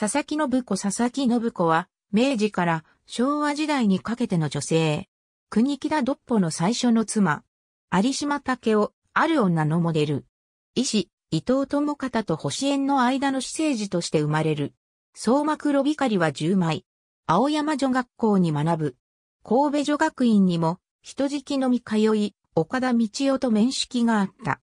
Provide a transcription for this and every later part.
佐々木信子佐々木信子は、明治から昭和時代にかけての女性。国木田ドッポの最初の妻。有島武雄、ある女のモデル。医師、伊藤智方と星園の間の私生児として生まれる。相馬黒光は10枚。青山女学校に学ぶ。神戸女学院にも、人敷のみ通い、岡田道夫と面識があった。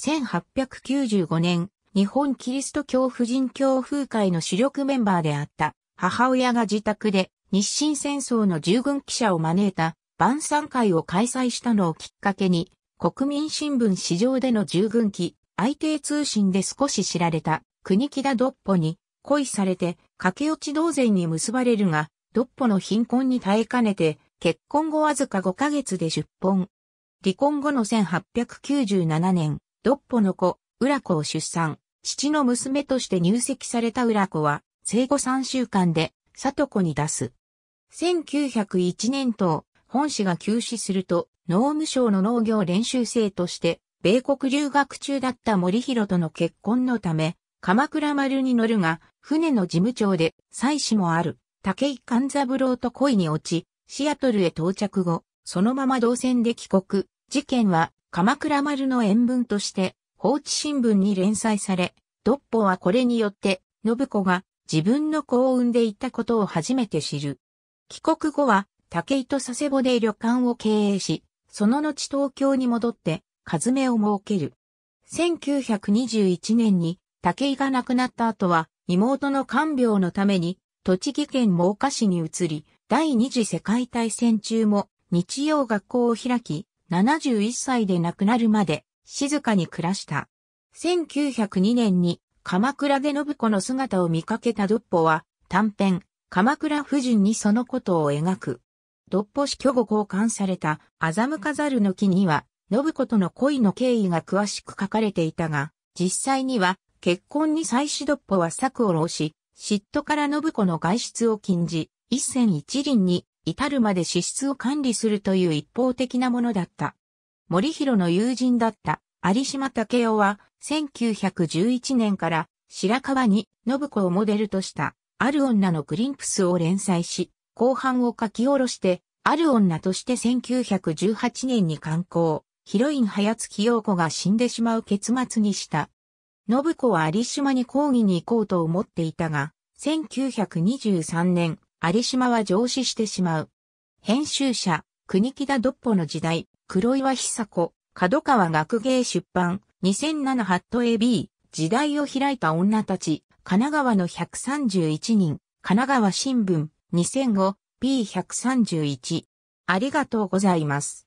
1895年、日本キリスト教婦人教風会の主力メンバーであった母親が自宅で日清戦争の従軍記者を招いた晩餐会を開催したのをきっかけに国民新聞市場での従軍記相手通信で少し知られた国木田ドッポに恋されて駆け落ち同然に結ばれるがドッポの貧困に耐えかねて結婚後わずか5ヶ月で出本。離婚後の1897年、ドッポの子、浦子を出産。父の娘として入籍された浦子は、生後3週間で、里子に出す。1901年と、本市が休止すると、農務省の農業練習生として、米国留学中だった森弘との結婚のため、鎌倉丸に乗るが、船の事務長で、妻子もある、武井勘三郎と恋に落ち、シアトルへ到着後、そのまま同船で帰国。事件は、鎌倉丸の演文として、放置新聞に連載され、ドッポはこれによって、信子が自分の子を産んでいたことを初めて知る。帰国後は、竹井と佐世保で旅館を経営し、その後東京に戻って、和目を設ける。1921年に、竹井が亡くなった後は、妹の看病のために、栃木県真岡市に移り、第二次世界大戦中も日曜学校を開き、71歳で亡くなるまで静かに暮らした。1902年に鎌倉で信子の姿を見かけたドッポは短編鎌倉夫人にそのことを描く。ドッポ死去後交換された欺かざるの木には信子との恋の経緯が詳しく書かれていたが、実際には結婚に妻子ドッポは策を浪し、嫉妬から信子の外出を禁じ、一戦一輪に至るまで支出を管理するという一方的なものだった。森弘の友人だった有島武雄は1911年から白川に信子をモデルとしたある女のクリンプスを連載し、後半を書き下ろして、ある女として1918年に刊行、ヒロイン早月陽子が死んでしまう結末にした。信子は有島に抗議に行こうと思っていたが、1923年、有島は上司してしまう。編集者、国木田ドッポの時代、黒岩久子、角川学芸出版、2007ハット AB、時代を開いた女たち、神奈川の131人、神奈川新聞、2005、b 1 3 1ありがとうございます。